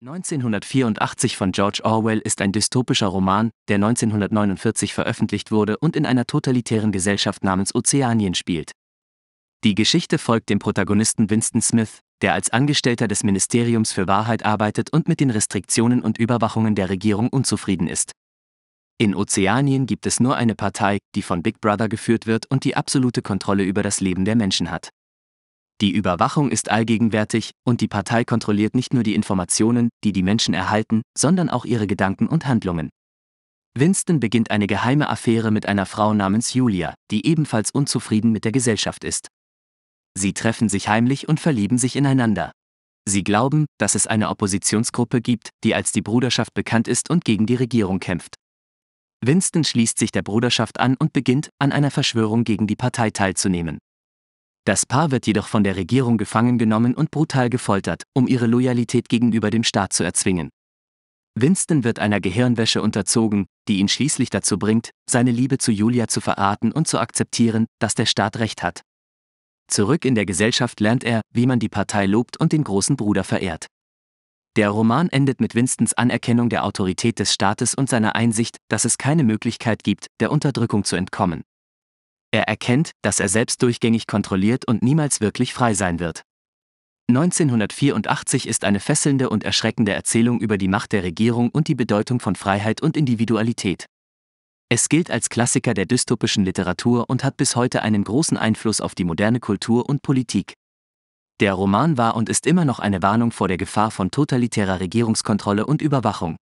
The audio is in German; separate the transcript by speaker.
Speaker 1: 1984 von George Orwell ist ein dystopischer Roman, der 1949 veröffentlicht wurde und in einer totalitären Gesellschaft namens Ozeanien spielt. Die Geschichte folgt dem Protagonisten Winston Smith, der als Angestellter des Ministeriums für Wahrheit arbeitet und mit den Restriktionen und Überwachungen der Regierung unzufrieden ist. In Ozeanien gibt es nur eine Partei, die von Big Brother geführt wird und die absolute Kontrolle über das Leben der Menschen hat. Die Überwachung ist allgegenwärtig, und die Partei kontrolliert nicht nur die Informationen, die die Menschen erhalten, sondern auch ihre Gedanken und Handlungen. Winston beginnt eine geheime Affäre mit einer Frau namens Julia, die ebenfalls unzufrieden mit der Gesellschaft ist. Sie treffen sich heimlich und verlieben sich ineinander. Sie glauben, dass es eine Oppositionsgruppe gibt, die als die Bruderschaft bekannt ist und gegen die Regierung kämpft. Winston schließt sich der Bruderschaft an und beginnt, an einer Verschwörung gegen die Partei teilzunehmen. Das Paar wird jedoch von der Regierung gefangen genommen und brutal gefoltert, um ihre Loyalität gegenüber dem Staat zu erzwingen. Winston wird einer Gehirnwäsche unterzogen, die ihn schließlich dazu bringt, seine Liebe zu Julia zu verraten und zu akzeptieren, dass der Staat recht hat. Zurück in der Gesellschaft lernt er, wie man die Partei lobt und den großen Bruder verehrt. Der Roman endet mit Winstons Anerkennung der Autorität des Staates und seiner Einsicht, dass es keine Möglichkeit gibt, der Unterdrückung zu entkommen. Er erkennt, dass er selbst durchgängig kontrolliert und niemals wirklich frei sein wird. 1984 ist eine fesselnde und erschreckende Erzählung über die Macht der Regierung und die Bedeutung von Freiheit und Individualität. Es gilt als Klassiker der dystopischen Literatur und hat bis heute einen großen Einfluss auf die moderne Kultur und Politik. Der Roman war und ist immer noch eine Warnung vor der Gefahr von totalitärer Regierungskontrolle und Überwachung.